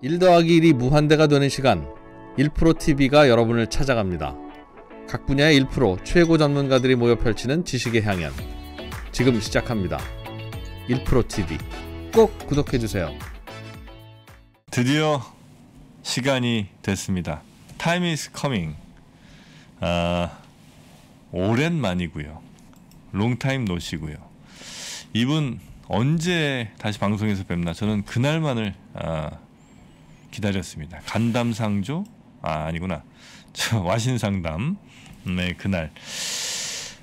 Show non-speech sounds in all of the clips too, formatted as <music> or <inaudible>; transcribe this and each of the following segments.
1 더하기 1이 무한대가 되는 시간 1프로TV가 여러분을 찾아갑니다. 각 분야의 1 최고 전문가들이 모여 펼치는 지식의 향연 지금 시작합니다. 1프로TV 꼭 구독해주세요. 드디어 시간이 됐습니다. Time is 아, 오랜만이고요. 롱타임 노시고요. 이분 언제 다시 방송에서 뵙나 저는 그날만을 아, 기다렸습니다. 간담상조 아 아니구나 저 와신상담 네 그날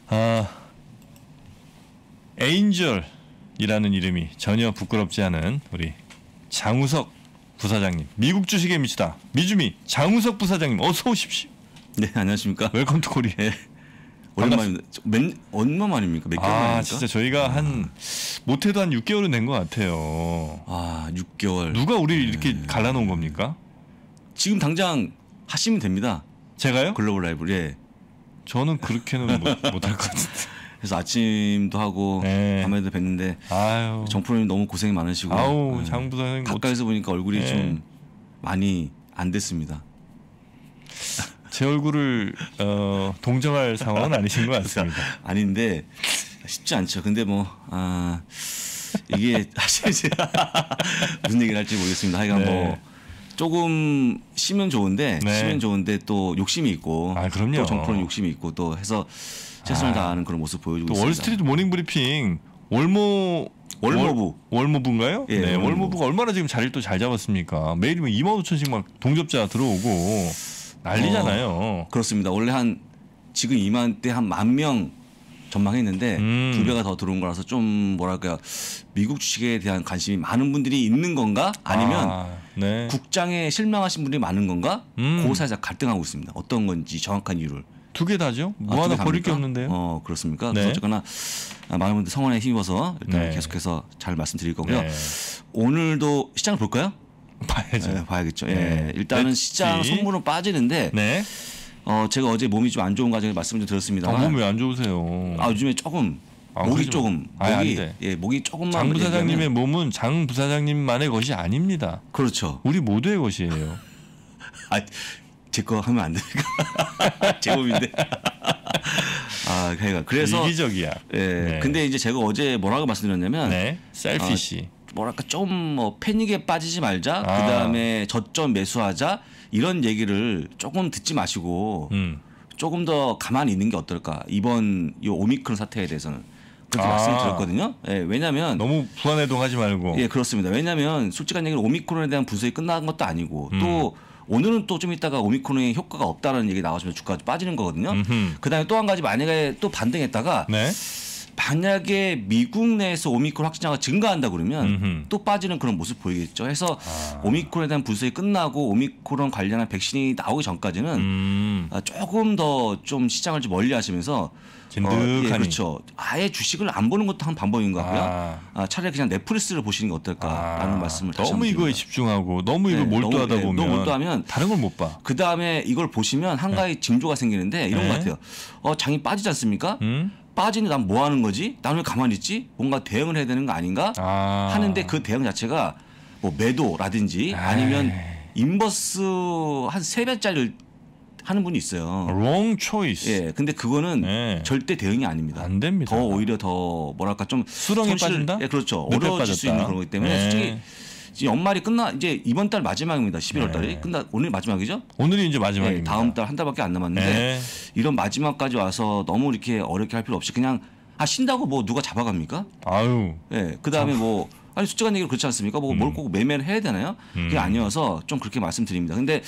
아 에인절이라는 이름이 전혀 부끄럽지 않은 우리 장우석 부사장님 미국 주식에 미치다 미주미 장우석 부사장님 어서 오십시오. 네 안녕하십니까. 웰컴 투 코리아. 네. 오랜만입니다. 얼마 만입니까? 몇 개월 아, 만입니까? 진짜 저희가 한 못해도 한 6개월은 된 것 같아요. 아 6개월. 누가 우리 네. 이렇게 갈라놓은 겁니까? 지금 당장 하시면 됩니다. 제가요? 글로벌 라이브. 예. 저는 그렇게는 <laughs> 못할 것 같은데. 그래서 아침도 하고 네. 밤에도 뵀는데 아유. 정프로님 너무 고생이 많으시고 아우 네. 장부사님 가까이서 보니까 얼굴이 네. 좀 많이 안 됐습니다. <laughs> 제 얼굴을 어, 동정할 상황은 아니신 것 같습니다. <laughs> 아닌데 쉽지 않죠. 근데 뭐 아, 이게 <laughs> 사실 무슨 얘기를 할지 모르겠습니다. 하여간 뭐 네. 뭐 조금 쉬면 좋은데 네. 쉬면 좋은데 또 욕심이 있고 아, 그럼요. 또 정프는 욕심이 있고 또 해서 최선을 아, 다하는 그런 모습 보여주고 있습니다. 월스트리트 모닝브리핑 월모 월모부 월, 모부인가요 예, 네, 월모부. 월모부 얼마나 지금 자리를 또잘 잡았습니까? 매일이면 2만 5천씩 막 동접자 들어오고 난리잖아요. 어, 그렇습니다. 원래 한 지금 이맘때 한 만 명 전망했는데 음. 두 배가 더 들어온 거라서 좀 뭐랄까 미국 주식에 대한 관심이 많은 분들이 있는 건가 아니면 아, 네. 국장에 실망하신 분들이 많은 건가 음. 고사 살짝 갈등하고 있습니다. 어떤 건지 정확한 이유를 두 개 다죠? 아, 뭐 아, 하나 버릴 게 없는데요. 어 그렇습니까? 네. 어쨌거나 많은 분들 성원에 힘입어서 일단 네. 계속해서 잘 말씀드릴 거고요. 네. 오늘도 시장을 볼까요? 봐야죠. 네, 봐야겠죠. 예. 네. 예. 일단은 네. 시장 네. 선물은 빠지는데 네. 어 제가 어제 몸이 좀 안 좋은 과정에 말씀을 좀 드렸습니다. 아, 몸이 안 좋으세요? 아 요즘에 조금 아, 목이 조금 아, 목이 예 목이 조금만 장 부사장님의 몸은 장 부사장님만의 것이 아닙니다. 그렇죠. 우리 모두의 것이에요. <laughs> 아 제 거 하면 안 되니까 <laughs> 제 몸인데. <laughs> 아, 그러니까 그래서 이기적이야. 예. 네. 근데 이제 제가 어제 뭐라고 말씀드렸냐면 네. 셀피시. 아, 뭐랄까 좀 뭐 패닉에 빠지지 말자. 아. 그다음에 저점 매수하자. 이런 얘기를 조금 듣지 마시고 음. 조금 더 가만히 있는 게 어떨까? 이번 이 오미크론 사태에 대해서는 그렇게 아. 말씀드렸거든요. 을 예, 왜냐하면 너무 불안해동하지 말고. 예, 그렇습니다. 왜냐하면 솔직한 얘기는 오미크론에 대한 분석이 끝난 것도 아니고 음. 또 오늘은 또 좀 있다가 오미크론의 효과가 없다라는 얘기 나와주면 주가 빠지는 거거든요. 그 다음에 또 한 가지 만약에 또 반등했다가 네. 만약에 미국 내에서 오미크론 확진자가 증가한다 그러면 음흠. 또 빠지는 그런 모습 보이겠죠. 해서 아. 오미크론에 대한 분석이 끝나고 오미크론 관련한 백신이 나오기 전까지는 음. 아, 조금 더 좀 시장을 좀 멀리하시면서 어, 예, 그렇죠. 아예 주식을 안 보는 것도 한 방법인 것 같고요. 아. 아, 차라리 그냥 넷플릭스를 보시는 게 어떨까라는 아. 말씀을 드립니다. 너무 이거에 집중하고 너무 이거 네, 몰두하다 너무, 예, 보면 너무 몰두하면 다른 걸 못 봐. 그 다음에 이걸 보시면 한가지 네. 징조가 생기는데 이런 네. 것 같아요. 어, 장이 빠지지 않습니까? 음? 빠지니 난뭐 하는 거지? 나난왜 가만히 있지? 뭔가 대응을 해야 되는 거 아닌가? 아. 하는데 그 대응 자체가 뭐 매도라든지 아니면 인버스 한 세배짜리 하는 분이 있어요. 롱 초이스. 예. 근데 그거는 예. 절대 대응이 아닙니다. 안 됩니다. 더 오히려 더 뭐랄까 좀 수렁에 손실, 빠진다? 예, 그렇죠. 어려워질 빠졌다. 수 있는 그런 거기 때문에 예. 솔직히 이제 연말이 끝나 이제 이번 달 마지막입니다. 11월 달이 네. 끝나 오늘 마지막이죠? 오늘이 이제 마지막입니다. 네, 다음 달 한 달밖에 안 남았는데 네. 이런 마지막까지 와서 너무 이렇게 어렵게 할 필요 없이 그냥 아 쉰다고 뭐 누가 잡아갑니까? 아유. 예. 그다음에 참. 뭐 아니 솔직한 얘기로 그렇지 않습니까? 뭐 뭘꼭 음. 매매를 해야 되나요? 그게 음. 아니어서 좀 그렇게 말씀드립니다. 근데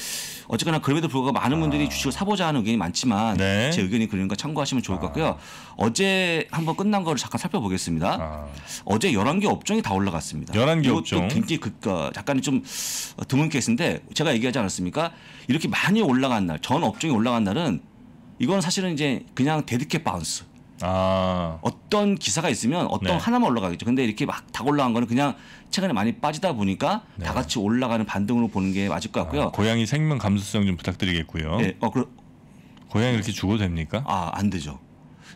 어쨌거나 그럼에도 불구하고 많은 분들이 아. 주식을 사보자 하는 의견이 많지만 네. 제 의견이 그러니까 참고하시면 좋을 것 아. 같고요. 어제 한번 끝난 거를 잠깐 살펴보겠습니다. 아. 어제 열한 개 업종이 다 올라갔습니다. 11개 업종. 굉장히 그, 그, 약간 좀 어, 드문 케이스인데 제가 얘기하지 않았습니까? 이렇게 많이 올라간 날, 전 업종이 올라간 날은 이건 사실은 이제 그냥 데드캣 바운스. 아. 어떤 기사가 있으면 어떤 네. 하나만 올라가겠죠. 근데 이렇게 막 다 올라간 거는 그냥 최근에 많이 빠지다 보니까 네. 다 같이 올라가는 반등으로 보는 게 맞을 것 같고요. 아, 고양이 생명 감수성 좀 부탁드리겠고요. 네. 어, 그 고양이 이렇게 죽어도 됩니까? 아, 안 되죠.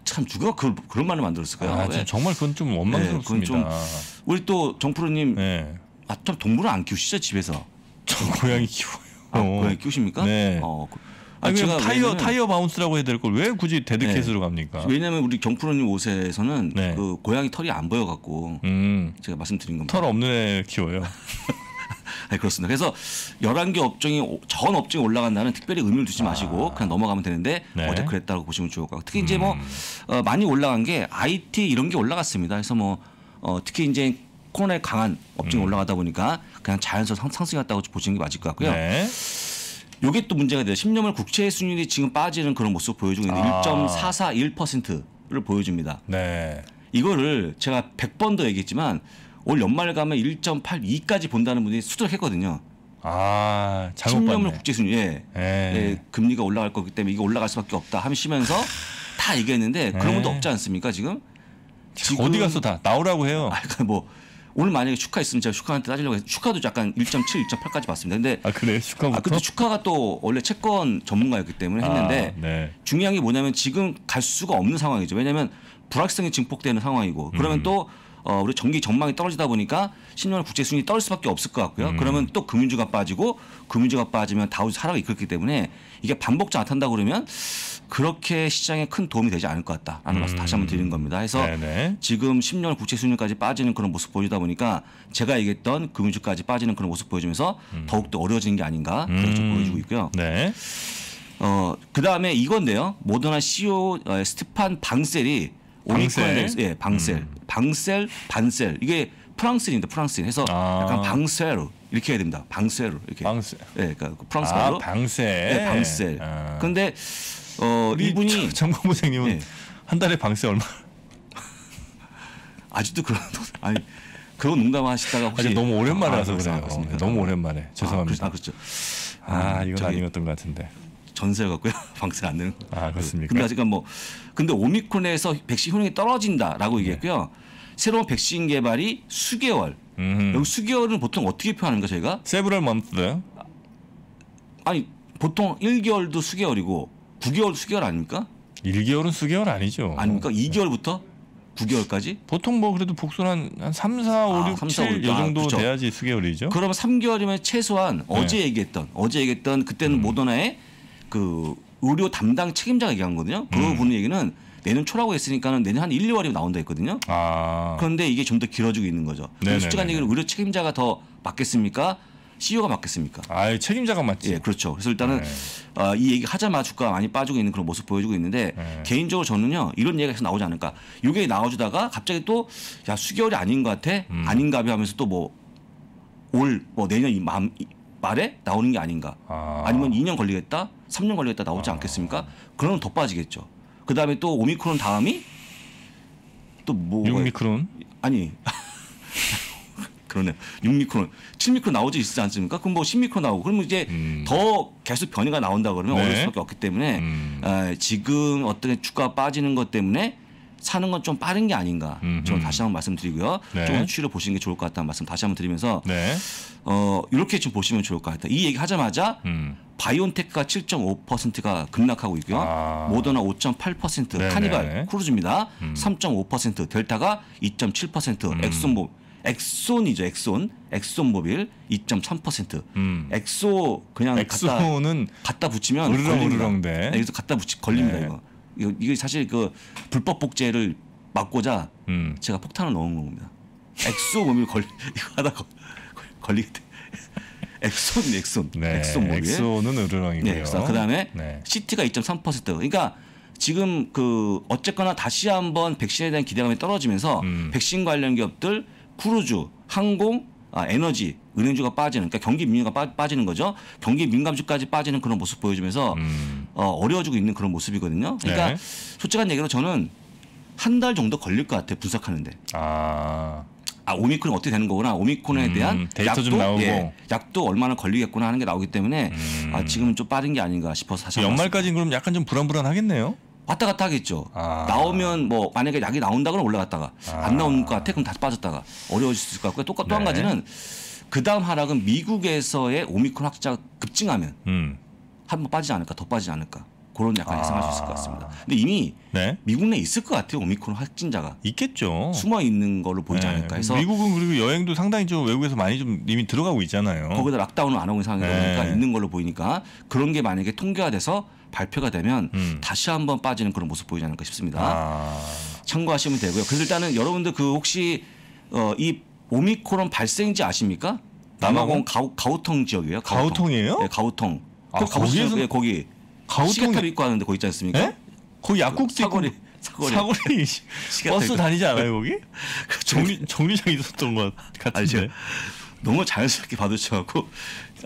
참 죽어 그 그런 말을 만들었을까요? 아, 정말 그건 좀 원망스럽습니다. 네, 그건 좀 우리 또 정프로님 네. 아, 참 동물을 안 키우시죠 집에서? 저 고양이 키워요. 아, 고양이 키우십니까? 네. 어, 그, 아, 아니 면냥 타이어 타이어 바운스라고 해야 될 걸 왜 굳이 데드캣으로 네. 갑니까? 왜냐하면 우리 경프로님 옷에서는 네. 그 고양이 털이 안 보여 갖고 음. 제가 말씀드린 겁니다. 털 없는 애 키워요. <laughs> 네, 그렇습니다. 그래서 열한 개 업종이 전 업종이 올라간다는 특별히 의미를 두지 아. 마시고 아. 그냥 넘어가면 되는데 네. 어제 그랬다고 보시면 좋을 것 같고 특히 음. 이제 뭐 음. 어, 많이 올라간 게 IT 이런 게 올라갔습니다. 그래서 뭐 어, 특히 이제 코로나에 강한 업종이 음. 올라가다 보니까 그냥 자연스러운 상승이 었다고 보시는 게 맞을 것 같고요. 네. 요게또 문제가 돼요. 10년물 국채 수익률이 지금 빠지는 그런 모습 보여주고 있는 아. 1.441%를 보여줍니다. 네. 이거를 제가 100번 더 얘기했지만 올 연말 가면 1.82까지 본다는 분이 수두룩했거든요. 아, 잘못 봤네. 국제순위 에 예. 예. 예. 금리가 올라갈 거기 때문에 이게 올라갈 수밖에 없다 하시면서 다 얘기했는데 그런 예. 것도 없지 않습니까 지금? 지금 어디 가서 다 나오라고 해요. 아, 그러니까 뭐 오늘 만약에 축하했으면 제가 축하한테 따지려고 했는데 슈도 약간 1.7, 1.8까지 봤습니다. 근데 아 그래 슈카부터. 아 근데 축하가또 원래 채권 전문가였기 때문에 아, 했는데 아, 네. 중요한 게 뭐냐면 지금 갈 수가 없는 상황이죠. 왜냐하면 불확성이 증폭되는 상황이고 그러면 음. 또 어, 우리 정기 전망이 떨어지다 보니까 10년 국제 수준이 떨어질 수밖에 없을 것 같고요. 음. 그러면 또 금융주가 빠지고 금융주가 빠지면 다우지 하락이 이끌기 때문에 이게 반복적 나타난다 그러면 그렇게 시장에 큰 도움이 되지 않을 것 같다라는 음. 말씀 다시 한번 드리는 겁니다. 그래서 네네. 지금 10년 국채 수준까지 빠지는 그런 모습 보이다 보니까 제가 얘기했던 금융주까지 빠지는 그런 모습 보여주면서 음. 더욱더 어려워지는 게 아닌가 그런 좀 음. 보여주고 있고요. 네. 어, 그 다음에 이건데요. 모더나 CEO 어, 스티판 방셀이 방셀, 내에서, 예, 방셀, 음. 방셀, 반셀 이게 프랑스인데 프랑스인 해서 아. 약간 방셀 로 이렇게 해야 됩니다. 방셀 로 이렇게. 방셀. 예, 그러니까 그 프랑스 말로. 아, 방셀. 예, 방셀. 아. 근데 어 이분이 정공부생님은 예. 한 달에 방세 얼마? <laughs> 아직도 그런 아니 그런 농담하시다가 혹시 아니, 너무 아, 오랜만에 와서 아, 그래요. 너무 오랜만에 죄송합니다. 아, 그렇죠. 아, 이건 저기, 아닌 것던 같은데. 전세 갖고요 <laughs> 방세 안 내는 아 그렇습니까? 근데 아직은 뭐 근데 오미크론에서 백신 효능이 떨어진다라고 네. 얘기했고요. 네. 새로운 백신 개발이 수개월. 음 여기 수개월은 보통 어떻게 표하는가 저희가? 세브럴 먼스. 아니 보통 1개월도 수개월이고 9개월 수개월 아닙니까? 1개월은 수개월 아니죠. 아닙니까? 2개월부터 9개월까지? 보통 뭐 그래도 복수는 한 3, 4, 5, 6, 3, 4, 7, 5, 6, 요 정도 아, 돼야지 수개월이죠. 그러면 3개월이면 최소한 어제 네. 얘기했던 어제 얘기했던 그때는 음. 모더나의 그 의료 담당 책임자가 얘기한 거거든요. 그 음. 분의 얘기는 내년 초라고 했으니까는 내년 한 1, 2월이면 나온다 했거든요. 아. 그런데 이게 좀 더 길어지고 있는 거죠. 솔직한 얘기는 의료 책임자가 더 맞겠습니까? CEO가 맞겠습니까? 아, 책임자가 맞지. 예, 그렇죠. 그래서 일단은 네. 어, 이 얘기 하자마자 주가 많이 빠지고 있는 그런 모습 보여주고 있는데 네. 개인적으로 저는요 이런 얘기가 계속 나오지 않을까. 이게 나와주다가 갑자기 또 야 수개월이 아닌 것 같아, 음. 아닌가 봐 하면서 또 뭐 올뭐 뭐 내년 이 맘, 말에 나오는 게 아닌가. 아. 니면 2년 걸리겠다, 3년 걸리겠다 나오지 아. 않겠습니까? 그러면 더 빠지겠죠. 그 다음에 또 오미크론 다음이 또 뭐? 6미크론? 아니. <laughs> 그러네. 6미크론, 7미크론 나오지 있지 않습니까? 그럼 뭐 10미크론 나오고 그러면 이제 음. 더 계속 변이가 나온다 그러면 네. 어려울 수밖에 없기 때문에 음. 에, 아, 지금 어떤 주가 빠지는 것 때문에 사는 건 좀 빠른 게 아닌가 저는 다시 한번 말씀드리고요. 네. 조금 추이를 보시는 게 좋을 것 같다는 말씀 다시 한번 드리면서 네. 어, 이렇게 좀 보시면 좋을 것 같다. 이 얘기 하자마자 음. 바이온테크가 7.5%가 급락하고 있고요. 아. 모더나 5.8%, 네네. 카니발, 네. 크루즈입니다. 음. 3.5%, 델타가 2.7%, 음. 엑슨모 엑손이죠 엑손 엑손모빌 2.3% 음. 엑소 그냥 엑소는 갖다, 갖다 붙이면 으르렁 으르렁대 네, 여기서 갖다 붙이 걸립니다 네. 이거 이게 사실 그 불법 복제를 막고자 음. 제가 폭탄을 넣은 겁니다. 엑소 몸이 걸 <laughs> 이거 하다가 걸리게 돼. 엑소는 엑손. 네, 엑손 몸이. 엑소는 으르렁이고요. 네, 그다음에 네. CT가 2.3%. 그러니까 지금 그 어쨌거나 다시 한번 백신에 대한 기대감이 떨어지면서 음. 백신 관련 기업들 크루즈, 항공, 아, 에너지, 은행주가 빠지는 그러니까 경기 민감가 빠, 지는 거죠. 경기 민감주까지 빠지는 그런 모습 보여주면서 음. 어, 어려워지고 있는 그런 모습이거든요. 그러니까 네. 솔직한 얘기로 저는 한 달 정도 걸릴 것 같아요. 분석하는데. 아. 아 오미크론 어떻게 되는 거구나 오미크론에 음, 대한 약도 예, 약도 얼마나 걸리겠구나 하는 게 나오기 때문에 음. 아, 지금은 좀 빠른 게 아닌가 싶어서 사실 연말까지 는 그럼 약간 좀 불안불안하겠네요. 왔다 갔다 하겠죠. 아. 나오면 뭐 만약에 약이 나온다 그러면 올라갔다가 아. 안나온것 같아 그럼 다시 빠졌다가 어려워질 수 있을 것 같고 또한 네. 가지는 그 다음 하락은 미국에서의 오미크론 확자가 급증하면 음. 한번 빠지지 않을까 더 빠지지 않을까 그런 약간 아. 예상할 수 있을 것 같습니다. 근데 이미 네? 미국 내에 있을 것 같아요. 오미크론 확진자가 있겠죠. 숨어 있는 걸로 보이지 네. 않을까 해서 미국은 그리고 여행도 상당히 좀 외국에서 많이 좀 이미 들어가고 있잖아요. 거기다 락다운을 안 하고 상황이다 네. 보니까 그러니까 있는 걸로 보이니까 그런 게 만약에 통계화 돼서 발표가 되면 음. 다시 한번 빠지는 그런 모습 보이지 않을까 싶습니다. 아. 참고하시면 되고요. 그래서 일단은 여러분들 그 혹시 어, 이 오미크론 발생지 아십니까? 남아공 가오, 가우텅 지역이에요. 가우텅. 이에요 네, 가우텅. 아, 거기에서 예, 거기 가우통 시계탑 입고 하는데 거기 있지 않습니까? 예? 거기 약국도 그 사거리 사거리, 사거리 <laughs> 버스 다니지 않아요 네. 거기? <laughs> 그 정리 정류장 있었던 것 같은데. 너무 자연스럽게 받으셔갖고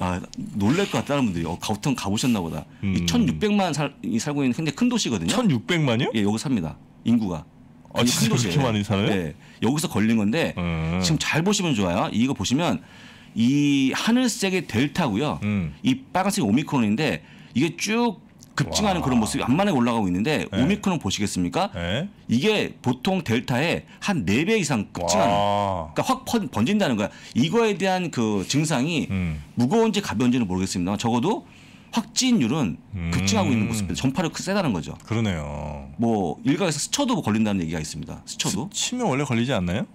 아 놀랄 것 같다는 분들이 어 가우통 가보셨나 보다. 이 1,600만 음. 살, 이 살고 있는 굉장히 큰 도시거든요. 1,600만이요? 예, 여기 삽니다. 인구가. 아, 진짜 그렇게 많이 살아요? 예. 네. 여기서 걸린 건데 음. 지금 잘 보시면 좋아요. 이거 보시면 이 하늘색의 델타고요. 음. 이 빨간색이 오미크론인데 이게 쭉 급증하는 와. 그런 모습이 안만에 올라가고 있는데 네. 오미크론 보시겠습니까? 네. 이게 보통 델타의 한 네 배 이상 급증하는 그러니까 확 번진다는 거야. 이거에 대한 그 증상이 음. 무거운지 가벼운지는 모르겠습니다만 적어도 확진율은 음. 급증하고 음. 있는 모습입니다. 전파력 이 세다는 거죠. 그러네요. 뭐 일각에서 스쳐도 걸린다는 얘기가 있습니다. 스쳐도. 치면 원래 걸리지 않나요?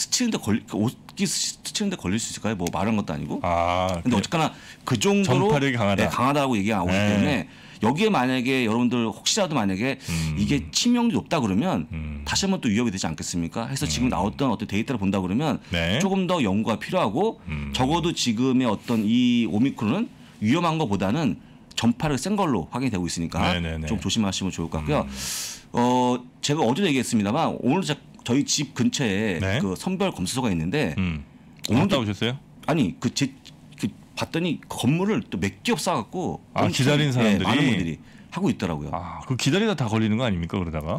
스치는데 걸리 그 옷기 스치는데 걸릴 수 있을까요? 뭐 말한 것도 아니고. 아, 근데 그 어쨌거나 그 정도로 전파력이 강하다. 네, 강하다고 얘기가 나오기 네. 때문에 여기에 만약에 여러분들 혹시라도 만약에 음. 이게 치명이 높다 그러면 음. 다시 한번 또 위협이 되지 않겠습니까? 해서 지금 음. 나왔던 어떤 데이터를 본다 그러면 네. 조금 더 연구가 필요하고 음. 적어도 지금의 어떤 이 오미크론은 위험한 것보다는 전파를 센 걸로 확인되고 있으니까 네네네. 네, 네. 좀 조심하시면 좋을 것 같고요. 음. 어 제가 어제도 얘기했습니다만 오늘 제가 저희 집 근처에 네? 그 선별 검수소가 있는데 음. 갔다 오셨어요? 아니 그 제 그 봤더니 그 건물을 또몇개 없어갖고 아 기다린 네, 사람들이 네, 많은 분들이 하고 있더라고요. 아그 기다리다 다 걸리는 거 아닙니까 그러다가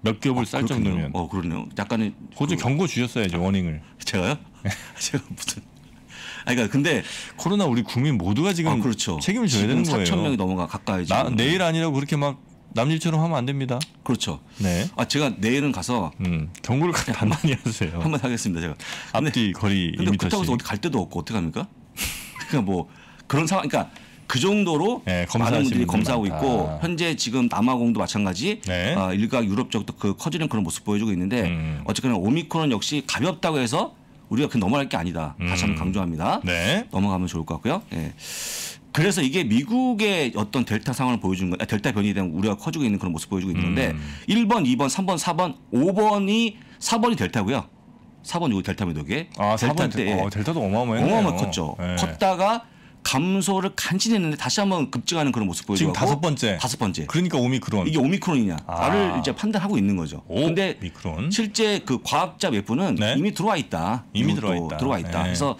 몇 겹을 아, 쌀 그렇군요. 정도면? 어 그러네요. 약간의 고지 그, 경고 주셨어야죠 아, 워닝을. 제가요? 네. <laughs> 제가 무슨? 아 그러니까 근데 코로나 우리 국민 모두가 지금 아, 그렇죠. 책임을 져야 되는 거예요. 4천 명이 넘어가 가까이. 나, 내일 아니라고 그렇게 막 남일처럼 하면 안 됩니다. 그렇죠. 네. 아 제가 내일은 가서 음, 경고를 한단히 하세요. 한 번 하겠습니다. 제가 앞뒤 근데, 거리 근데 그렇다고 해서 어디 갈 데도 없고 어떻게 합니까? <laughs> 그러니까 뭐 그런 상황, 그러니까 그 정도로 네, 많은 분들이 검사하고 많다. 있고 현재 지금 남아공도 마찬가지 네. 어, 일각 유럽 쪽도 그 커지는 그런 모습 보여주고 있는데 음. 어쨌거나 오미크론 역시 가볍다고 해서 우리가 그 넘어갈 게 아니다. 다시 한번 음. 강조합니다. 네. 넘어가면 좋을 것 같고요. 예. 그래서 이게 미국의 어떤 델타 상황을 보여주는 건 아, 델타 변이에 대한 우려가 커지고 있는 그런 모습 보여주고 있는데 음. 1번, 2번, 3번, 4번, 5번이 4번이 델타고요. 4번 이거 델타입니다 게 아, 델타 때 어, 델타도 어마어마했네 어마어마 컸죠. 네. 컸다가 감소를 간신히 했는데 다시 한번 급증하는 그런 모습 보여주고 지금 다섯 번째. 다섯 번째. 그러니까 오미크론. 이게 오미크론이냐를 아. 나 이제 판단하고 있는 거죠. 오, 근데 미크론. 실제 그 과학자 몇 분은 네? 이미 들어와 있다. 이미 들어와 있다. 들어와 있다. 네. 그래서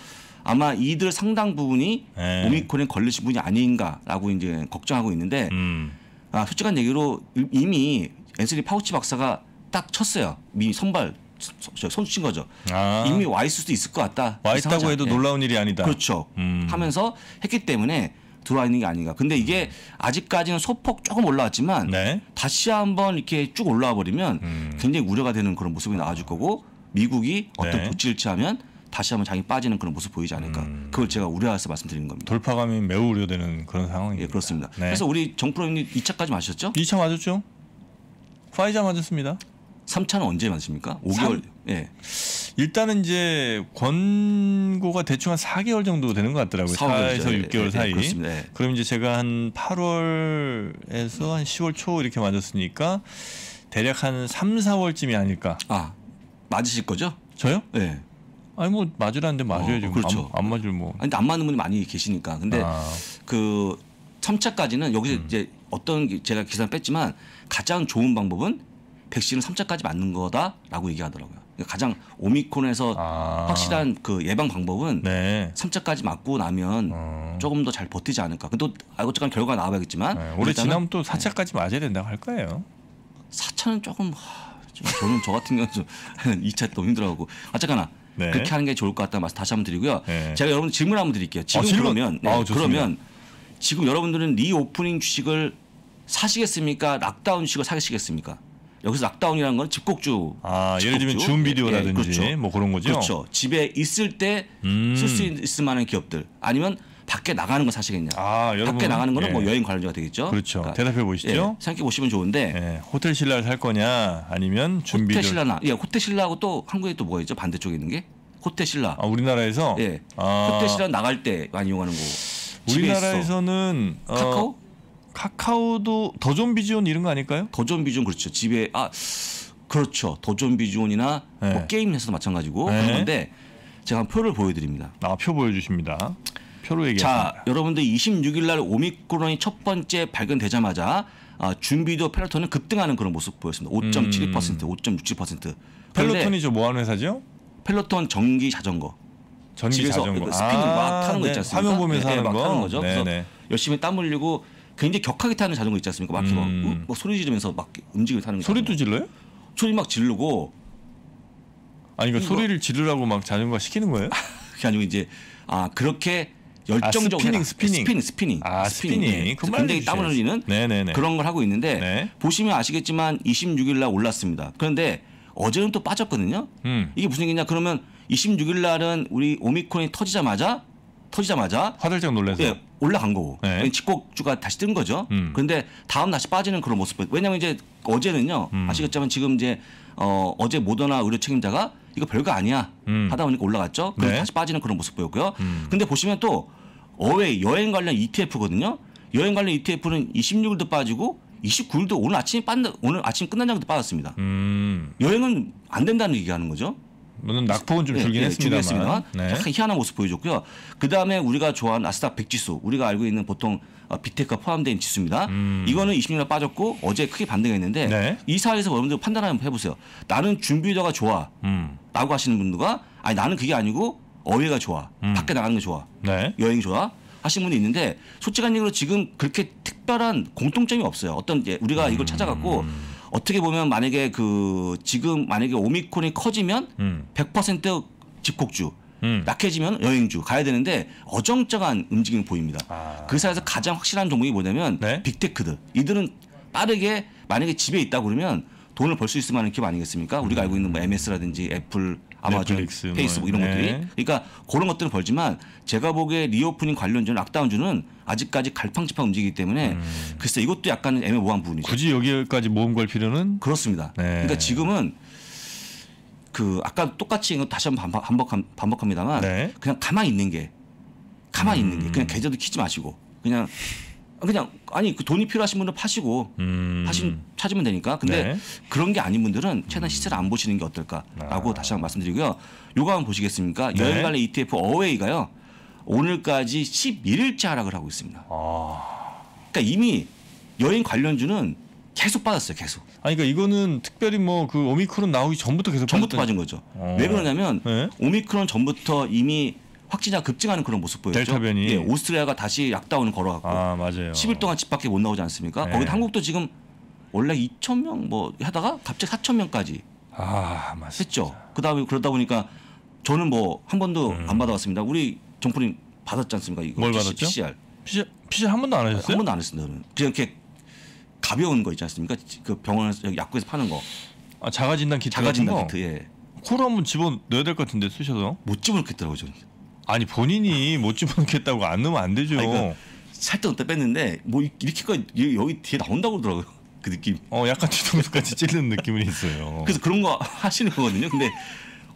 아마 이들 상당 부분이 네. 오미크론에 걸리신 분이 아닌가라고 이제 걱정하고 있는데 음. 아, 솔직한 얘기로 이미 앤서리 파우치 박사가 딱 쳤어요. 미 선발 손수친 거죠. 아. 이미 와 있을 수도 있을 것 같다. 와 있다고 해도 네. 놀라운 일이 아니다. 그렇죠. 음. 하면서 했기 때문에 들어와 있는 게 아닌가. 근데 이게 음. 아직까지는 소폭 조금 올라왔지만 네. 다시 한번 이렇게 쭉 올라와 버리면 음. 굉장히 우려가 되는 그런 모습이 나와줄 거고 미국이 어떤 네. 조치를 취하면 다시 한번 장이 빠지는 그런 모습 보이지 않을까. 음. 그걸 제가 우려해서 말씀드리는 겁니다. 돌파감이 매우 우려되는 그런 상황입니다. 예, 그렇습니다. 네. 그래서 우리 정프로님 2차까지 맞으셨죠? 2차 맞았죠. 화이자 맞았습니다. 3차는 언제 맞습니까? 5개월. 3? 예. 일단은 이제 권고가 대충 한 4개월 정도 되는 것 같더라고요. 4에서 예, 6개월 예, 사이. 그렇습니다. 예. 그럼 이제 제가 한 8월에서 한 10월 초 이렇게 맞았으니까 대략 한 3, 4월쯤이 아닐까. 아 맞으실 거죠? 저요? 네. 아니 뭐 맞으라는데 맞아야지. 어, 그렇죠. 안, 안 맞을 뭐. 아니, 근데 안 맞는 분이 많이 계시니까. 근데 아. 그 3차까지는 여기서 음. 이제 어떤 제가 기사를 뺐지만 가장 좋은 방법은 백신을 3차까지 맞는 거다라고 얘기하더라고요. 그러니까 가장 오미콘에서 아. 확실한 그 예방 방법은 네. 3차까지 맞고 나면 어. 조금 더 잘 버티지 않을까. 또 아, 어쨌건 결과가 나와야겠지만 네. 올해 지나면 또 4차까지 네. 맞아야 된다고 할 거예요. 4차는 조금 하, 저는 저 같은 경우는 좀 2차 <laughs> 또 힘들어하고 어쨌거나 네. 그렇게 하는 게 좋을 것 같다는 말씀 다시 한번 드리고요. 네. 제가 여러분 질문 한번 드릴게요. 지금 아, 질문. 그러면 네, 아, 그러면 지금 여러분들은 리오프닝 주식을 사시겠습니까? 락다운 주식을 사시겠습니까? 여기서 락다운이라는 건 집곡주. 아, 집곡주. 예를 들면 준 예, 비디오라든지 예, 그렇죠. 뭐 그런 거죠. 그렇죠. 집에 있을 때 쓸수 음. 있을 만한 기업들 아니면 밖에 나가는 건 사실이냐. 아, 여러분, 밖에 나가는 거는 뭐 예. 뭐 여행 관련주가 되겠죠. 그렇죠. 그러니까, 대답해 보시죠. 예, 생각해 보시면 좋은데 예, 호텔 신라를 살 거냐 아니면 준비 호텔 신라나 예, 호텔 신라하고 또 한국에 또 뭐가 있죠? 반대쪽에 있는 게 호텔 신라. 아, 우리나라에서 예. 아. 호텔 신라 나갈 때 많이 이용하는 거. 우리나라에서는 어, 카카오? 카카오도 더존비지온 이런 거 아닐까요? 더존비지온 그렇죠. 집에 아 그렇죠. 더존비지온이나 네. 뭐 예. 게임에서도 마찬가지고 네. 그런 건데 제가 표를 보여드립니다. 아표 보여주십니다. 표로 얘기했니다 자, 여러분들 26일 날 오미크론이 첫 번째 발견되자마자 아, 준비도 펠로톤은 급등하는 그런 모습 보였습니다. 5.72%, 음. 5.67%. 펠로톤이죠. 뭐 하는 회사죠? 펠로톤 전기 자전거. 전기 집에서 자전거. 그 스피닝 아, 막 타는 네. 거 있지 네. 않습니까? 화면 보면서 네, 네 하는 네, 거. 막 타는 거죠. 네, 그래서 열심히 땀 흘리고 굉장히 격하게 타는 자전거 있지 않습니까? 막, 음. 음. 막, 소리 지르면서 막 움직이고 타는 거. 소리도 질러요? 소리 막 지르고 아니 그러니까 소리를 지르라고 막 자전거 시키는 거예요? <laughs> 그게 아니고 이제 아 그렇게 열정적으로 아, 스피닝, 스피닝 스피닝 스피닝 아, 스피닝, 스피닝. 그 굉장히 땀을 흘리는 네네네. 그런 걸 하고 있는데 네. 보시면 아시겠지만 26일 날 올랐습니다. 그런데 어제는 또 빠졌거든요. 음. 이게 무슨 얘기냐? 그러면 26일 날은 우리 오미크론이 터지자마자 터지자마자 화들짝 놀라서 예, 올라간 거고 네. 직곡주가 다시 뜬 거죠. 음. 그런데 다음 다시 빠지는 그런 모습. 왜냐하면 이제 어제는요 음. 아시겠지만 지금 이제 어, 어제 모더나 의료 책임자가 이거 별거 아니야 음. 하다 보니까 올라갔죠. 그리고 네. 다시 빠지는 그런 모습 보였고요. 음. 근데 보시면 또 어웨이 여행 관련 ETF거든요. 여행 관련 ETF는 26일도 빠지고 29일도 오늘 아침에 빠진 오늘 아침 끝난 장도 빠졌습니다. 음. 여행은 안 된다는 얘기하는 거죠. 물론 낙폭은 좀 네, 줄긴 네, 했습 했습니다만 네. 약간 희한한 모습 보여줬고요. 그 다음에 우리가 좋아하는 아스닥 백지수 우리가 알고 있는 보통 빅테크가 어, 포함된 지수입니다. 음. 이거는 2 0년 빠졌고 어제 크게 반등했는데 네. 이 사이에서 여러분들 판단 한번 해보세요. 나는 준비도가 좋아. 음. 라고 하시는 분들과 아니 나는 그게 아니고 어휘가 좋아. 음. 밖에 나가는 게 좋아. 네. 여행 좋아. 하신 분이 있는데 솔직한 얘기로 지금 그렇게 특별한 공통점이 없어요. 어떤 이제 우리가 이걸 음. 찾아갖고 어떻게 보면 만약에 그 지금 만약에 오미콘이 커지면 음. 100% 집콕주 음. 약해지면 여행주 가야 되는데 어정쩡한 움직임을 보입니다. 아. 그 사이에서 가장 확실한 종목이 뭐냐면 네? 빅테크들. 이들은 빠르게 만약에 집에 있다 그러면 돈을 벌 수 있을 만한 기업 아니겠습니까? 우리가 음. 알고 있는 뭐 MS라든지 음. 애플, 아마존, 넷플릭스, 뭐 페이스북 뭐. 이런 예. 것들이. 그러니까 그런 것들은 벌지만 제가 보기에 리오프닝 관련주는 악다운주는 아직까지 갈팡질팡 움직이기 때문에 음. 글쎄 이것도 약간 애매모호한 부분이죠. 굳이 여기까지 모험 걸 필요는 그렇습니다. 네. 그러니까 지금은 그 아까 똑같이 이거 다시 한 번 반복, 반복합니다만 네. 그냥 가만히 있는 게 가만히 음. 있는 게 음. 그냥 계좌도 키지 마시고 그냥 그냥 아니 그 돈이 필요하신 분은 파시고 음. 파신 찾으면 되니까 근데 네. 그런 게 아닌 분들은 음. 최대한 시세를 안 보시는 게 어떨까라고 아. 다시 한 번 말씀드리고요 요거 한번 보시겠습니까 네. 여행 관련 ETF 어웨이가요 오늘까지 11일째 하락을 하고 있습니다 아. 그러니까 이미 여행 관련주는 계속 빠졌어요 계속. 아니 그러니까 이거는 특별히 뭐 그 오미크론 나오기 전부터 계속 전부터 받은 거죠. 어. 왜 그러냐면 네? 오미크론 전부터 이미 확진자 급증하는 그런 모습 보였죠. 델타 변이. 예, 오스트리아가 다시 약다운을 걸어갔고 아, 맞아요. 10일 동안 집 밖에 못 나오지 않습니까? 네. 거기 한국도 지금 원래 2천 명뭐 하다가 갑자기 4천 명까지 아, 맞습니다. 했죠. 그다음에 그러다 보니까 저는 뭐 한 번도 음. 안 받아봤습니다. 우리 정프님 받았지 않습니까? 이거 뭘 PC, 받았죠? PCR, PCR 한 번도 안 하셨어요? 한 번도 안 했습니다. 저는. 그냥 이렇게 가벼운 거 있지 않습니까? 그 병원에서 약국에서 파는 거. 아 자가 진단 키트. 자가 진단 키트. 예. 코로 한번 집어 넣어야 될 것 같은데 쓰셔서. 못집어넣겠더라고 저는. 아니 본인이 못 집어넣겠다고 안 넣으면 안 되죠. 아니, 그러니까 살짝 넣다 뺐는데 뭐 이렇게까지 여기 뒤에 나온다고 그러더라고요. <laughs> 그 느낌. 어, 약간 뒤통수까지 찔리는 느낌은 있어요. 그래서 그런 거 하시는 거거든요. 근데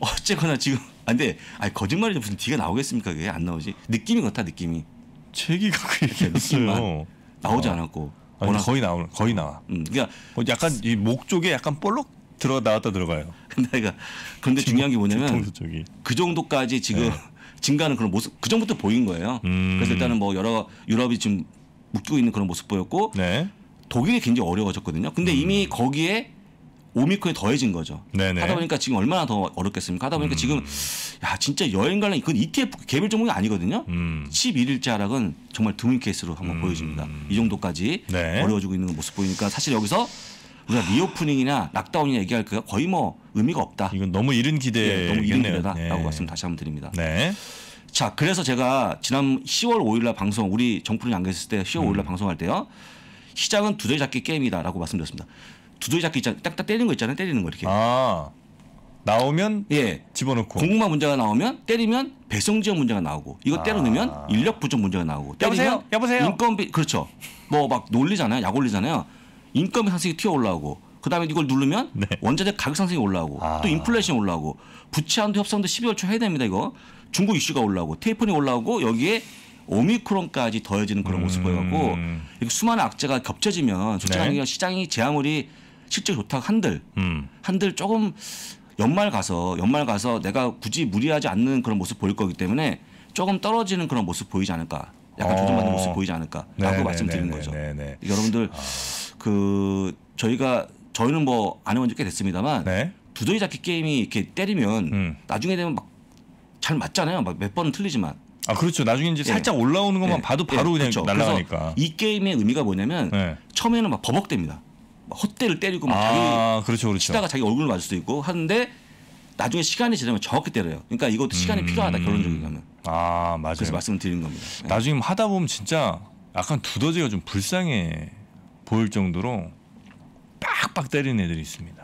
어쨌거나 지금 안돼. 아, 아니 거짓말이 무슨 뒤가 나오겠습니까? 그게 안 나오지. 느낌이 그렇다 느낌이. 제기가 그 얘기였어요. 나오지 어. 않았고. 아니, 거의 나오는 거의 나와. 음, 음. 그러니까 뭐 약간 이 목 쪽에 약간 볼록 들어 나왔다 들어가요. <laughs> 근데 그러니까 그런데 중요한 게 뭐냐면 그 정도까지 지금 네. <laughs> 증가하는 그런 모습 그 전부터 보인 거예요. 음. 그래서 일단은 뭐 여러 유럽이 지금 묶이고 있는 그런 모습 보였고 네. 독일이 굉장히 어려워졌거든요. 근데 음. 이미 거기에 오미크에 더해진 거죠. 네네. 하다 보니까 지금 얼마나 더 어렵겠습니까? 하다 보니까 음. 지금 야 진짜 여행 관련 이건 ETF 개별 종목이 아니거든요. 음. 1 1일자 하락은 정말 드문 케이스로 한번 음. 보여집니다. 이 정도까지 네. 어려워지고 있는 모습 보이니까 사실 여기서 우리가 리오프닝이나 락다운이나 얘기할 거 거의 뭐 의미가 없다. 이건 너무 이른 기대, 예, 네, 너무 이른 기대다라고 네. 말씀 다시 한번 드립니다. 네. 자, 그래서 제가 지난 10월 5일날 방송 우리 정프로이 안 계셨을 때 10월 음. 5일날 방송할 때요. 시장은 두대 잡기 게임이다라고 말씀드렸습니다. 두더지 잡기 있잖아 딱딱 때리는 거 있잖아요. 때리는 거 이렇게. 아. 나오면 예 집어넣고 공공만 문제가 나오면 때리면 배송 지원 문제가 나오고 이거 아. 때려넣으면 인력 부족 문제가 나오고 때리 여보세요? 여보세요? 인건비 그렇죠 뭐막 놀리잖아요 약 올리잖아요 인건비 상승이 튀어 올라오고 그다음에 이걸 누르면 네. 원자재 가격 상승이 올라오고 아. 또 인플레이션이 올라오고 부채 한도 협상도 12월 초 해야 됩니다 이거 중국 이슈가 올라오고 테이프이 올라오고 여기에 오미크론까지 더해지는 그런 모습 음. 보여갖고 수많은 악재가 겹쳐지면 네. 솔직히 네. 시장이 제 아무리 실적 좋다고 한들 음. 한들 조금 연말 가서 연말 가서 내가 굳이 무리하지 않는 그런 모습 보일 거기 때문에 조금 떨어지는 그런 모습 보이지 않을까 약간 조정받는 어. 모습 보이지 않을까라고 말씀드리는 거죠. 네네. 여러분들 아. 그 저희가 저희는 뭐안 해본 지꽤 됐습니다만 네? 두더이 잡기 게임이 이렇게 때리면 음. 나중에 되면 막 잘 맞잖아요. 막 몇 번 틀리지만. 아 그렇죠. 나중에 이제 예. 살짝 예. 올라오는 것만 예. 봐도 바로 예. 그냥 그렇죠. 날아가니까. 이 게임의 의미가 뭐냐면 네. 처음에는 막 버벅댑니다. 헛대를 때리고 막 아, 자기 그렇죠, 그렇죠. 치다가 자기 얼굴을 맞을 수도 있고 하는데 나중에 시간이 지나면 정확히 때려요. 그러니까 이것도 시간이 음. 필요하다 결론적으로 하아 맞아요. 그래서 말씀 드리는 겁니다. 네. 나중에 뭐 하다 보면 진짜 약간 두더지가 좀 불쌍해 보일 정도로 빡빡 때리는 애들이 있습니다.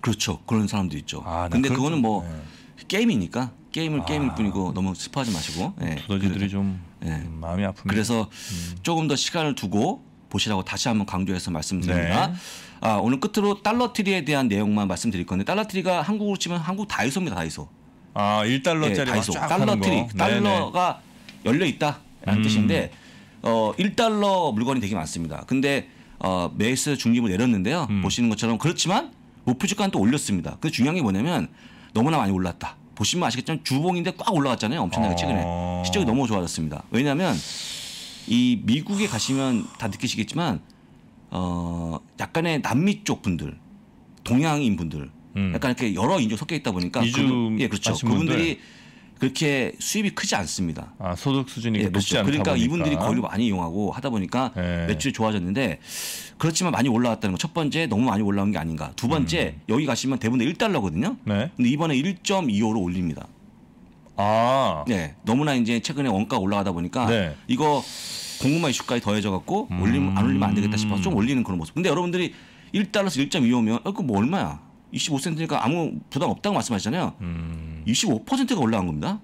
그렇죠. 그런 사람도 있죠. 아, 근데 그렇죠. 거는뭐 네. 게임이니까 게임을 아, 게임일 뿐이고 너무 스파하지 마시고. 네. 두더지들이 좀 네. 마음이 아픕니다. 그래서 음. 조금 더 시간을 두고 보시라고 다시 한번 강조해서 말씀드립니다. 네. 아, 오늘 끝으로 달러트리에 대한 내용만 말씀드릴 건데 달러트리가 한국으로 치면 한국 다이소입니다. 다이소. 아, 1달러짜리 네, 예, 다이소. 달러트리. 달러가 열려 있다라는 음. 뜻인데 어, 1달러 물건이 되게 많습니다. 근데 어, 매수 중립을 내렸는데요. 음. 보시는 것처럼 그렇지만 목표 주가는 또 올렸습니다. 근데 그 중요한 게 뭐냐면 너무나 많이 올랐다. 보시면 아시겠지만 주봉인데 꽉 올라갔잖아요. 엄청나게 어. 최근에 어... 시적이 너무 좋아졌습니다. 왜냐하면 이 미국에 가시면 다 느끼시겠지만 어 약간의 남미 쪽 분들, 동양인 분들, 음. 약간 이렇게 여러 인종 섞여 있다 보니까 이주 그예 그렇죠. 그분들이 그렇게 수입이 크지 않습니다. 아 소득 수준이 예, 그렇죠. 않다 그러니까 보니까. 이분들이 거리를 많이 이용하고 하다 보니까 예. 매출이 좋아졌는데 그렇지만 많이 올라왔다는 거 첫 번째 너무 많이 올라온 게 아닌가. 두 번째 음. 여기 가시면 대부분 1달러거든요. 네. 근데 이번에 1.25로 올립니다. 아. 네. 너무나 이제 최근에 원가 올라가다 보니까 네. 이거 공급만 이슈까지 더해져 갖고 음. 올리면 안 올리면 안 되겠다 싶어서 좀 올리는 그런 모습. 근데 여러분들이 1달러에서 1.25면 어, 그뭐 얼마야? 25센트니까 아무 부담 없다고 말씀하셨잖아요 음. 25%가 올라간 겁니다.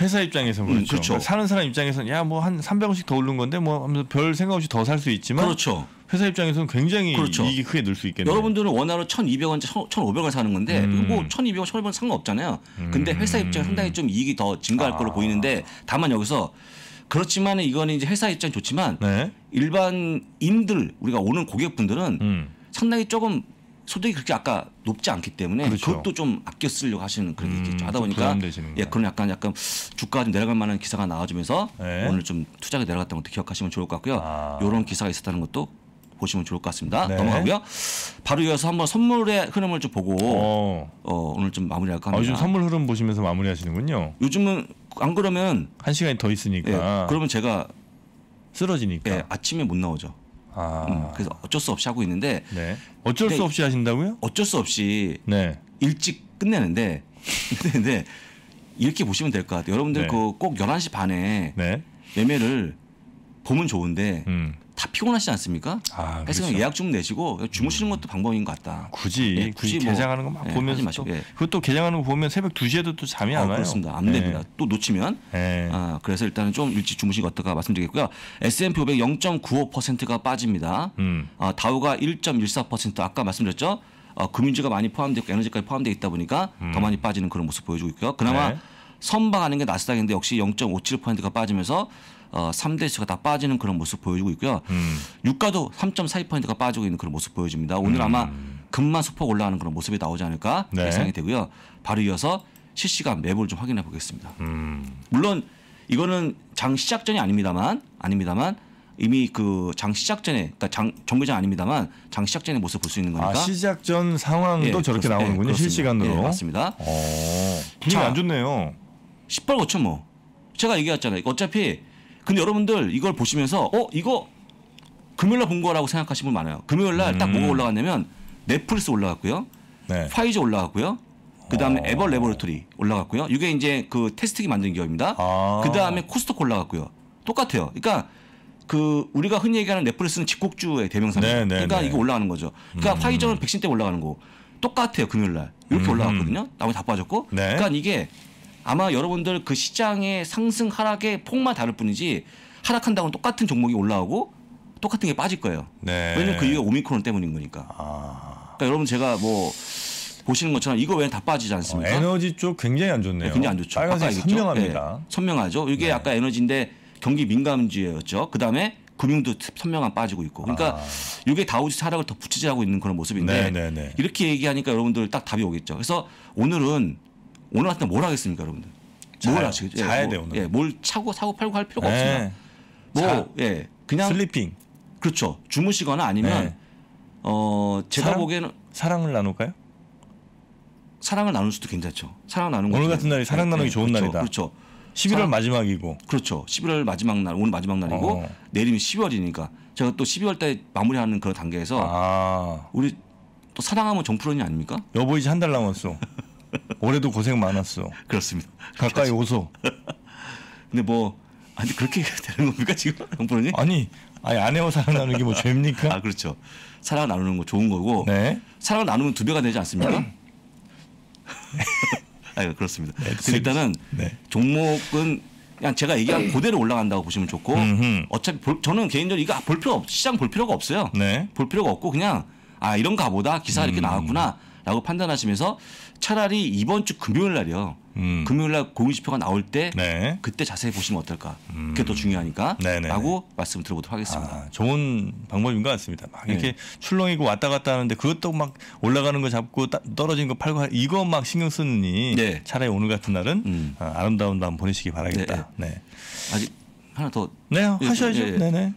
회사 입장에서는 음, 그렇죠. 음, 그렇죠. 사는 사람 입장에서는 야 뭐한 300원씩 더 오른 건데 뭐 하면서 별 생각 없이 더 살 수 있지만 그렇죠. 회사 입장에서는 굉장히 그렇죠. 이익이 크게 늘 수 있겠네요. 여러분들은 원화로 1,200원, 1,500원 사는 건데 음. 뭐 1,200원, 1,500원 상관없잖아요. 근데 음. 회사 입장에 상당히 좀 이익이 더 증가할 아. 걸로 보이는데 다만 여기서 그렇지만 이거는 이제 회사 입장 좋지만 네. 일반인들 우리가 오는 고객분들은 음. 상당히 조금 소득이 그렇게 아까 높지 않기 때문에 그렇죠. 그것도좀 아껴 쓰려고 하시는 그런 게 음, 있겠죠. 하다 보니까 예 그런 약간 약간 주가가 좀 내려갈 만한 기사가 나와주면서 네. 오늘 좀 투자가 내려갔던 것도 기억하시면 좋을 것 같고요. 아. 이런 기사가 있었다는 것도 보시면 좋을 것 같습니다. 네. 넘어가고요. 바로 이어서 한번 선물의 흐름을 좀 보고 어. 어, 오늘 좀 마무리할까 합니다. 아, 요즘 선물 흐름 보시면서 마무리하시는군요. 요즘은 안 그러면 한 시간이 더 있으니까. 예, 그러면 제가 쓰러지니까 예, 아침에 못 나오죠. 아. 음, 그래서 어쩔 수 없이 하고 있는데 네. 어쩔 수 없이 하신다고요? 어쩔 수 없이 네. 일찍 끝내는데 <laughs> 근데 이렇게 보시면 될 것 같아요. 여러분들 네. 그꼭 11시 반에 네. 매매를 보면 좋은데 음. 다 피곤하시지 않습니까? 아, 그래서 그러니까 그렇죠. 예약 좀 내시고 주무시는 것도 방법인 것 같다. 굳이 예, 굳이, 뭐, 개장하는 거막 예, 보면서 마시고, 또, 예. 그것도 개장하는 거 보면 새벽 2시에도 또 잠이 아, 안 아, 와요. 그렇습니다. 안 됩니다. 예. 또 놓치면 예. 아, 그래서 일단은 좀 일찍 주무시는 것 어떨까 말씀드리겠고요. S&P 500 0.95%가 빠집니다. 음. 아, 다우가 1.14% 아까 말씀드렸죠. 어, 금융주가 많이 포함되고 에너지까지 포함되어 있다 보니까 음. 더 많이 빠지는 그런 모습 보여주고 있고요. 그나마 네. 선방하는 게 나스닥인데 역시 0.57%가 빠지면서 어, 3대 지수가 다 빠지는 그런 모습 보여주고 있고요. 음. 유가도 3.42%가 빠지고 있는 그런 모습 보여집니다. 오늘 음. 아마 금만 소폭 올라가는 그런 모습이 나오지 않을까 네. 예상이 되고요. 바로 이어서 실시간 매물 좀 확인해 보겠습니다. 음. 물론 이거는 장 시작 전이 아닙니다만 아닙니다만 이미 그 장 시작 전에 그러니까 장 정규장 아닙니다만 장 시작 전에 모습 볼 수 있는 거니까 아, 시작 전 상황도 예, 저렇게 그렇, 나오는군요 예, 실시간으로 예, 맞습니다. 오, 어, 힘이 안 좋네요. 18 5천 뭐 제가 얘기했잖아요. 어차피 근데 여러분들 이걸 보시면서 어 이거 금요일날 본 거라고 생각하시는 분 많아요. 금요일날 음. 딱 뭐가 음. 올라갔냐면 넷플릭스 올라갔고요. 네. 화이자 올라갔고요. 그 다음에 어. 에버 레버토리 올라갔고요. 이게 이제 그 테스트기 만든 기업입니다. 아. 그 다음에 코스트코 올라갔고요. 똑같아요. 그러니까 그 우리가 흔히 얘기하는 넷플릭스는 직국주의 대명사입니다. 네, 네, 그러니까 네. 이게 올라가는 거죠. 그러니까 음. 화이자는 백신 때 올라가는 거. 똑같아요. 금요일날 이렇게 음. 올라갔거든요. 나머지 다 빠졌고. 네. 그러니까 이게 아마 여러분들 그 시장의 상승 하락의 폭만 다를 뿐이지 하락한다고는 똑같은 종목이 올라오고 똑같은 게 빠질 거예요. 네. 왜냐면 그 이유가 오미크론 때문인 거니까. 아. 그러니까 여러분 제가 뭐 보시는 것처럼 이거 외에 다 빠지지 않습니까? 어, 에너지 쪽 굉장히 안 좋네요. 네, 굉장히 안 좋죠. 빨간색 선명합니다. 네, 선명하죠. 이게 네. 아까 에너지인데 경기 민감지였죠. 그다음에 금융도 선명한 빠지고 있고. 그러니까 아. 이게 다우지 하락을 더 부채질하고 있는 그런 모습인데 네, 네, 네. 이렇게 얘기하니까 여러분들 딱 답이 오겠죠. 그래서 오늘은 오늘 같은 뭘 하겠습니까, 여러분들? 뭘 하시겠죠? 예, 자야 예, 뭐, 돼 오늘. 예, 뭘 차고 사고 팔고 할 필요가 네. 없습니다. 뭐 자, 예, 그냥 슬리핑. 그렇죠. 주무시거나 아니면 네. 어 제가 사랑, 보기에는 사랑을 나눌까요? 사랑을 나눌 수도 괜찮죠. 사랑 나누는 오늘 같은 날이 사랑 나누기 네, 좋은 그렇죠, 날이다. 그렇죠. 11월 사랑, 마지막이고. 그렇죠. 11월 마지막 날, 오늘 마지막 날이고 어. 내일이 10월이니까 제가 또 12월 달에 마무리하는 그런 단계에서 아. 우리 또 사랑하면 정프런이 아닙니까? 여보 이제 한달 남았어. <laughs> 올해도 고생 많았어. 그렇습니다. 가까이 그렇죠. 오소. <laughs> 근데 뭐 아니 그렇게 되는 겁니까 지금 <laughs> 형부님? 아니 아니 아내와 사랑나누는 게뭐 죄입니까? 아 그렇죠. 사랑 나누는 거 좋은 거고 네. 사랑 나누면 두 배가 되지 않습니까? <clears throat> <laughs> 아 그렇습니다. 네, 근데 일단은 네. 종목은 그냥 제가 얘기한 고대로 네. 올라간다고 보시면 좋고 어차피 볼, 저는 개인적으로 이거 볼 필요 없 시장 볼 필요가 없어요. 네. 볼 필요가 없고 그냥 아 이런가 보다 기사 음. 이렇게 나왔구나 라고 판단하시면서 차라리 이번 주 금요일 날이요. 음. 금요일 날 공인지표가 나올 때 네. 그때 자세히 보시면 어떨까. 음. 그게 더 중요하니까 네네. 네, 라고 네. 말씀 을 드려보도록 하겠습니다. 아, 좋은 방법인 것 같습니다. 막 이렇게 네. 출렁이고 왔다 갔다 하는데 그것도 막 올라가는 거 잡고 따, 떨어진 거 팔고 이거 막 신경 쓰느니 네. 차라리 오늘 같은 날은 음. 아, 름다운 밤 보내시기 바라겠다. 네, 네. 아직 하나 더. 네, 예, 하셔야죠. 예, 예. 네, 네.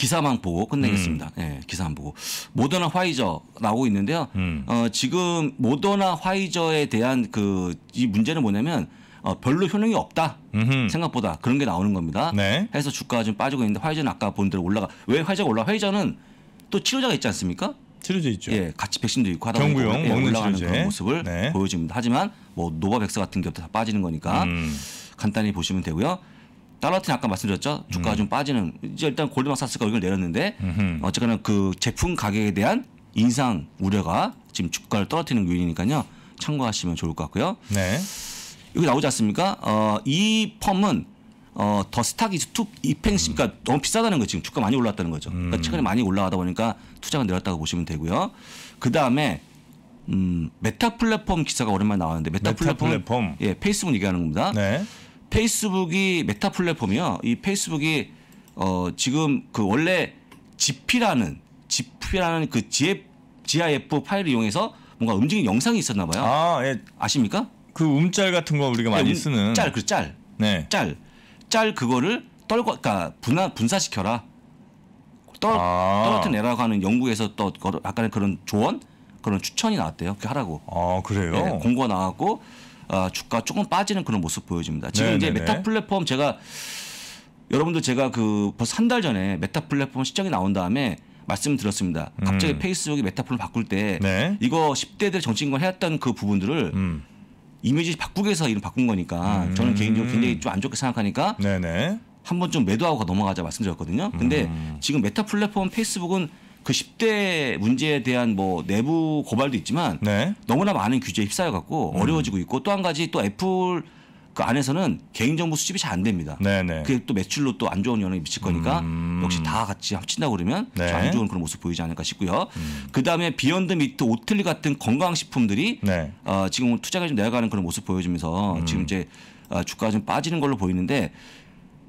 기사만 보고 끝내겠습니다. 음. 예, 음. 네, 기사만 보고 모더나 화이저 나오고 있는데요. 음. 어, 지금 모더나 화이저에 대한 그 이 문제는 뭐냐면 어, 별로 효능이 없다 음흠. 생각보다 그런 게 나오는 겁니다. 네. 해서 주가가 좀 빠지고 있는데 화이저는 아까 본 대로 올라가 왜 화이저가 올라? 가 화이저는 또 치료제가 있지 않습니까? 치료제 있죠. 예, 같이 백신도 있고 하다 보니까 예, 올라가는 치료제. 그런 모습을 네. 보여줍니다. 하지만 뭐 노바백스 같은 경우도 다 빠지는 거니까 음. 간단히 보시면 되고요. 달러틴 아까 말씀드렸죠 주가가 음. 좀 빠지는 이제 일단 골드만사스가 이걸 내렸는데 음흠. 어쨌거나 그 제품 가격에 대한 인상 우려가 지금 주가를 떨어뜨리는 요인이니까요 참고하시면 좋을 것 같고요. 네. 여기 나오지 않습니까? 어, 이 펌은 어, 더 스타기즈 투 입행시 그니까 음. 너무 비싸다는 거죠. 지금 주가 많이 올랐다는 거죠. 그러니까 음. 최근에 많이 올라가다 보니까 투자가 내렸다고 보시면 되고요. 그 다음에 음, 메타 플랫폼 기사가 오랜만에 나왔는데 메타, 플랫폼, 플랫폼, 예 페이스북 얘기하는 겁니다. 네. 페이스북이 메타 플랫폼이요. 이 페이스북이 어 지금 그 원래 GP라는 GP라는 그 GF, GIF 파일을 이용해서 뭔가 움직이 영상이 있었나 봐요. 아, 예. 아십니까? 그 움짤 같은 거 우리가 많이 네, 쓰는 짤, 그 짤. 네. 짤. 짤 그거를 떨고 그러니까 분화 분사시켜라. 떨, 아. 떨어뜨려라고 하는 영국에서 또 약간의 그런 조언 그런 추천이 나왔대요. 그렇게 하라고. 아 그래요? 네, 예, 공고 나왔고 아, 주가 조금 빠지는 그런 모습 보여집니다. 지금 네네네. 이제 네, 메타 네. 플랫폼 제가 여러분들 제가 그 벌써 한 달 전에 메타 플랫폼 시장이 나온 다음에 말씀드렸습니다. 갑자기 음. 페이스북이 메타 플랫폼 바꿀 때 네. 이거 10대들 정치인과 해왔던 그 부분들을 음. 이미지 바꾸기 위해서 이름 바꾼 거니까 음. 저는 개인적으로 굉장히 좀 안 좋게 생각하니까 네, 한번 좀 매도하고 넘어가자 말씀드렸거든요. 근데 음. 지금 메타 플랫폼 페이스북은 그 10대 문제에 대한 뭐 내부 고발도 있지만 네. 너무나 많은 규제에 휩싸여 갖고 음. 어려워지고 있고 또 한 가지 또 애플 그 안에서는 개인정보 수집이 잘 안 됩니다. 네네. 네. 그게 또 매출로 또 안 좋은 영향을 미칠 거니까 음. 역시 다 같이 합친다 그러면 네. 안 좋은 그런 모습 보이지 않을까 싶고요. 음. 그 다음에 비욘드 미트 오틀리 같은 건강식품들이 네. 어, 지금 투자가 좀 내려가는 그런 모습 보여주면서 음. 지금 이제 어, 주가가 좀 빠지는 걸로 보이는데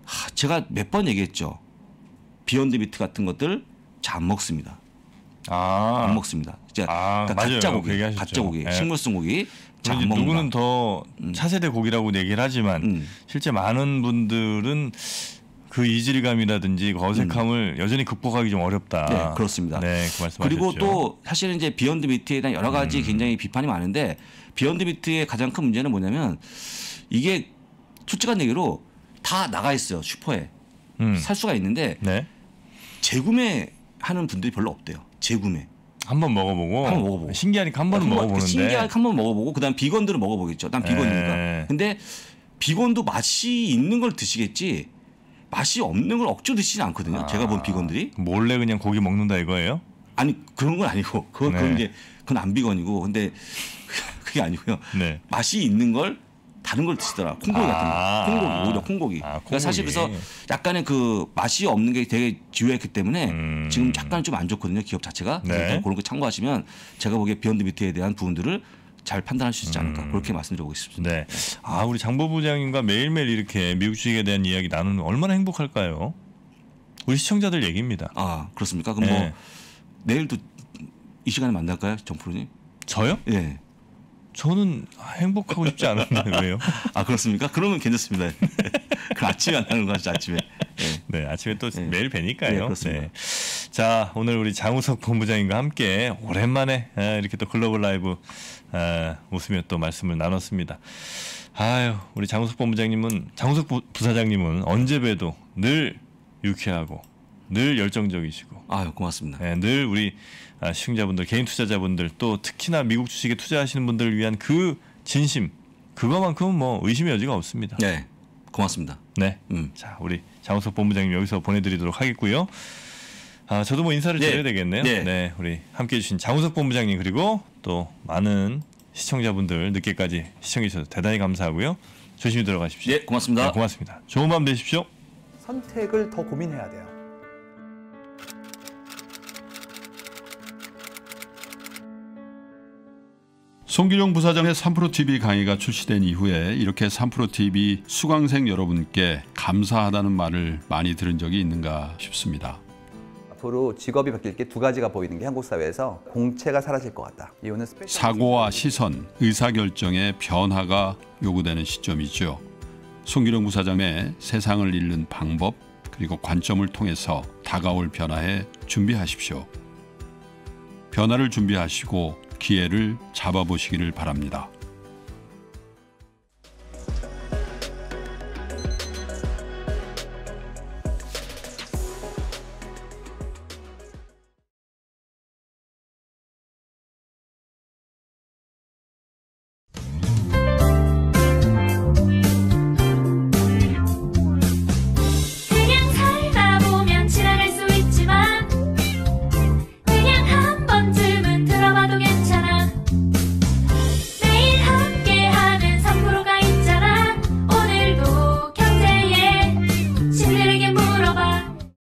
하, 제가 몇 번 얘기했죠. 비욘드 미트 같은 것들 잘안 먹습니다. 아. 안 먹습니다. 진짜 아, 그러니까 가짜 고기, 그 가짜 고기, 식물성 고기 누구는 더 음. 차세대 고기라고 얘기를 하지만 음. 실제 많은 분들은 그 이질감이라든지 그색함을 음. 여전히 극복하기 좀 어렵다. 네, 그렇습니다. 네, 그 말씀 그리고 또 사실은 이제 비욘드 미트에 대한 여러 가지 음. 굉장히 비판이 많은데 비욘드 미트의 가장 큰 문제는 뭐냐면 이게 솔직한 얘기로 다 나가 있어요 슈퍼에 음. 살 수가 있는데 네. 재구매 하는 분들이 별로 없대요. 재구매. 한번 먹어보고 한번 먹어보고 신기하니까 한 번은 그 먹어보는데 신기하게 한번 먹어보고 그다음 비건들은 먹어보겠죠. 난 비건이니까. 예. 근데 비건도 맛이 있는 걸 드시겠지 맛이 없는 걸 억지로 드시진 않거든요. 아, 제가 본 비건들이 몰래 그냥 고기 먹는다 이거예요? 아니 그런 건 아니고 그건 네. 그건 이제 그건 안 비건이고 근데 <laughs> 그게 아니고요. 네. 맛이 있는 걸 다른 걸 드시더라. 콩고기 같은 거. 아. 콩고기, 오히려 콩고기. 아, 그러니까 사실 그래서 약간의 그 맛이 없는 게 되게 지요했기 때문에 음. 지금 약간 좀안 좋거든요. 기업 자체가. 네. 일 그러니까 그런 거 참고하시면 제가 보기에 비욘드 미트에 대한 부분들을 잘 판단할 수 있지 않을까 음. 그렇게 말씀드리고 싶습니다. 네. 아 우리 장 부부장님과 매일매일 이렇게 미국 주식에 대한 이야기 나누는 얼마나 행복할까요? 우리 시청자들 얘기입니다. 아 그렇습니까? 그럼 뭐 네. 뭐 내일도 이 시간에 만날까요, 정프로님? 저요? 예. 네. 저는 행복하고 싶지 않은데 왜요? <laughs> 아 그렇습니까? 그러면 괜찮습니다. 네. <laughs> 그 아침에 만나는 거죠 아침에. 네. 네, 아침에 또 네. 매일 뵈니까요. 네, 네. 자 오늘 우리 장우석 본부장님과 함께 오랜만에 아, 이렇게 또 글로벌 라이브 아, 웃으며 또 말씀을 나눴습니다. 아유 우리 장우석 본부장님은 장우석 부사장님은 언제 봬도 늘 유쾌하고 늘 열정적이시고. 아 고맙습니다. 네, 늘 우리 아, 시청자분들, 개인 투자자분들 또 특히나 미국 주식에 투자하시는 분들을 위한 그 진심 그거만큼은 뭐 의심의 여지가 없습니다. 네. 고맙습니다. 네. 음. 자, 우리 장우석 본부장님 여기서 보내드리도록 하겠고요. 아, 저도 뭐 인사를 네. 드려야 되겠네요. 네. 네. 우리 함께 해주신 장우석 본부장님 그리고 또 많은 시청자분들 늦게까지 시청해주셔서 대단히 감사하고요. 조심히 들어가십시오. 예, 고맙습니다. 네, 고맙습니다. 좋은 밤 되십시오. 선택을 더 고민해야 돼요. 송길용 부사장의 3프로TV 강의가 출시된 이후에 이렇게 3프로TV 수강생 여러분께 감사하다는 말을 많이 들은 적이 있는가 싶습니다. 앞으로 직업이 바뀔 게 두 가지가 보이는 게 한국 사회에서 공채가 사라질 것 같다. 이유는 사고와 시선, 의사결정의 변화가 요구되는 시점이죠. 송길용 부사장의 세상을 읽는 방법 그리고 관점을 통해서 다가올 변화에 준비하십시오. 변화를 준비하시고 기회를 잡아보시기를 바랍니다.